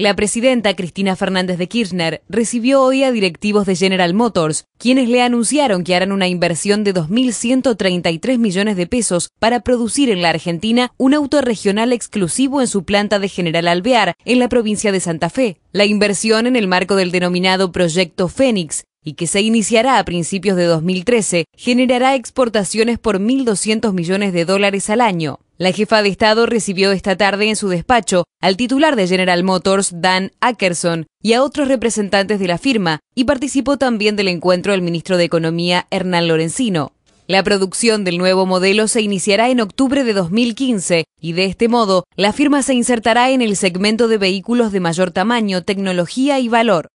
La presidenta Cristina Fernández de Kirchner recibió hoy a directivos de General Motors, quienes le anunciaron que harán una inversión de 2.133 millones de pesos para producir en la Argentina un auto regional exclusivo en su planta de General Alvear, en la provincia de Santa Fe. La inversión en el marco del denominado Proyecto Fénix, y que se iniciará a principios de 2013, generará exportaciones por 1.200 millones de dólares al año. La jefa de Estado recibió esta tarde en su despacho al titular de General Motors, Dan Ackerson, y a otros representantes de la firma, y participó también del encuentro del ministro de Economía, Hernán Lorenzino. La producción del nuevo modelo se iniciará en octubre de 2015 y de este modo la firma se insertará en el segmento de vehículos de mayor tamaño, tecnología y valor.